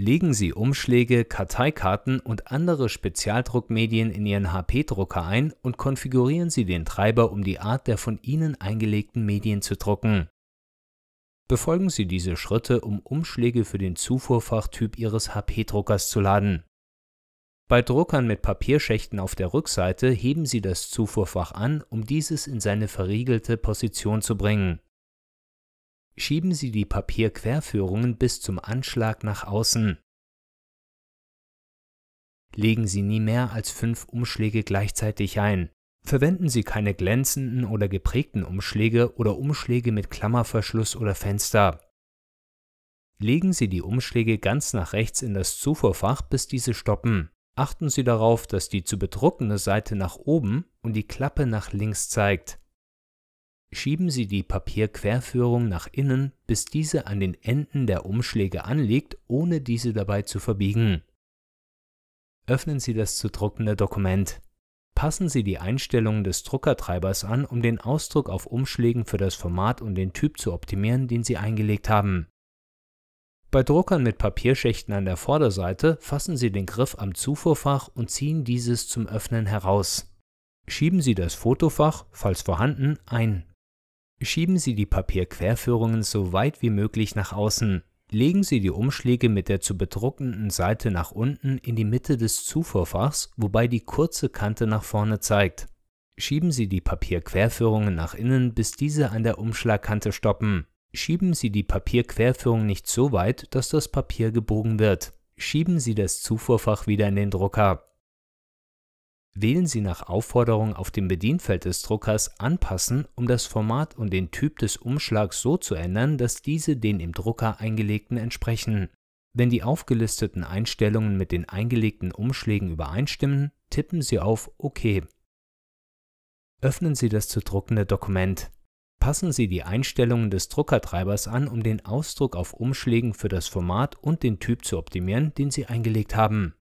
Legen Sie Umschläge, Karteikarten und andere Spezialdruckmedien in Ihren HP-Drucker ein und konfigurieren Sie den Treiber, um die Art der von Ihnen eingelegten Medien zu drucken. Befolgen Sie diese Schritte, um Umschläge für den Zufuhrfachtyp Ihres HP-Druckers zu laden. Bei Druckern mit Papierschächten auf der Rückseite heben Sie das Zufuhrfach an, um dieses in seine verriegelte Position zu bringen schieben Sie die Papierquerführungen bis zum Anschlag nach außen. Legen Sie nie mehr als fünf Umschläge gleichzeitig ein. Verwenden Sie keine glänzenden oder geprägten Umschläge oder Umschläge mit Klammerverschluss oder Fenster. Legen Sie die Umschläge ganz nach rechts in das Zufuhrfach, bis diese stoppen. Achten Sie darauf, dass die zu bedruckende Seite nach oben und die Klappe nach links zeigt. Schieben Sie die Papierquerführung nach innen, bis diese an den Enden der Umschläge anliegt, ohne diese dabei zu verbiegen. Öffnen Sie das zu druckende Dokument. Passen Sie die Einstellungen des Druckertreibers an, um den Ausdruck auf Umschlägen für das Format und den Typ zu optimieren, den Sie eingelegt haben. Bei Druckern mit Papierschächten an der Vorderseite fassen Sie den Griff am Zufuhrfach und ziehen dieses zum Öffnen heraus. Schieben Sie das Fotofach, falls vorhanden, ein. Schieben Sie die Papierquerführungen so weit wie möglich nach außen. Legen Sie die Umschläge mit der zu bedruckenden Seite nach unten in die Mitte des Zufuhrfachs, wobei die kurze Kante nach vorne zeigt. Schieben Sie die Papierquerführungen nach innen, bis diese an der Umschlagkante stoppen. Schieben Sie die Papierquerführung nicht so weit, dass das Papier gebogen wird. Schieben Sie das Zufuhrfach wieder in den Drucker wählen Sie nach Aufforderung auf dem Bedienfeld des Druckers Anpassen, um das Format und den Typ des Umschlags so zu ändern, dass diese den im Drucker eingelegten entsprechen. Wenn die aufgelisteten Einstellungen mit den eingelegten Umschlägen übereinstimmen, tippen Sie auf OK. Öffnen Sie das zu druckende Dokument. Passen Sie die Einstellungen des Druckertreibers an, um den Ausdruck auf Umschlägen für das Format und den Typ zu optimieren, den Sie eingelegt haben.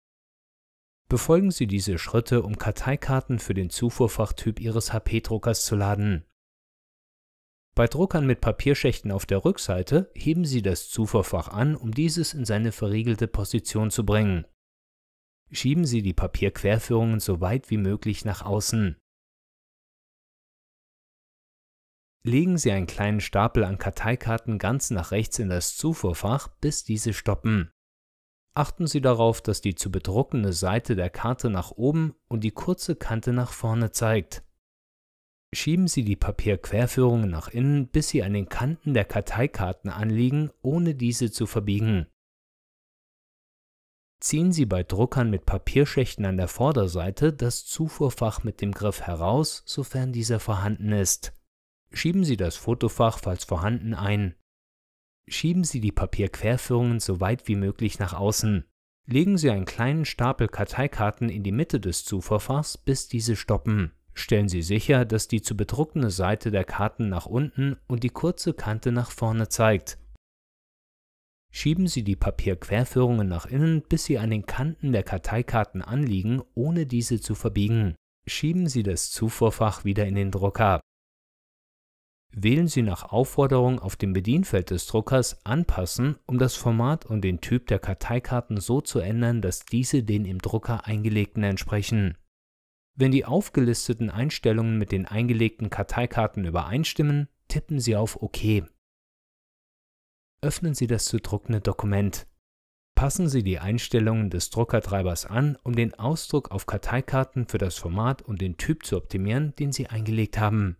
Befolgen Sie diese Schritte, um Karteikarten für den Zufuhrfachtyp Ihres HP-Druckers zu laden. Bei Druckern mit Papierschächten auf der Rückseite heben Sie das Zufuhrfach an, um dieses in seine verriegelte Position zu bringen. Schieben Sie die Papierquerführungen so weit wie möglich nach außen. Legen Sie einen kleinen Stapel an Karteikarten ganz nach rechts in das Zufuhrfach, bis diese stoppen. Achten Sie darauf, dass die zu bedruckende Seite der Karte nach oben und die kurze Kante nach vorne zeigt. Schieben Sie die Papierquerführungen nach innen, bis sie an den Kanten der Karteikarten anliegen, ohne diese zu verbiegen. Ziehen Sie bei Druckern mit Papierschächten an der Vorderseite das Zufuhrfach mit dem Griff heraus, sofern dieser vorhanden ist. Schieben Sie das Fotofach, falls vorhanden, ein Schieben Sie die Papierquerführungen so weit wie möglich nach außen. Legen Sie einen kleinen Stapel Karteikarten in die Mitte des Zuverfachs, bis diese stoppen. Stellen Sie sicher, dass die zu bedruckende Seite der Karten nach unten und die kurze Kante nach vorne zeigt. Schieben Sie die Papierquerführungen nach innen, bis sie an den Kanten der Karteikarten anliegen, ohne diese zu verbiegen. Schieben Sie das Zufuhrfach wieder in den Drucker. Wählen Sie nach Aufforderung auf dem Bedienfeld des Druckers Anpassen, um das Format und den Typ der Karteikarten so zu ändern, dass diese den im Drucker eingelegten entsprechen. Wenn die aufgelisteten Einstellungen mit den eingelegten Karteikarten übereinstimmen, tippen Sie auf OK. Öffnen Sie das zu druckende Dokument. Passen Sie die Einstellungen des Druckertreibers an, um den Ausdruck auf Karteikarten für das Format und den Typ zu optimieren, den Sie eingelegt haben.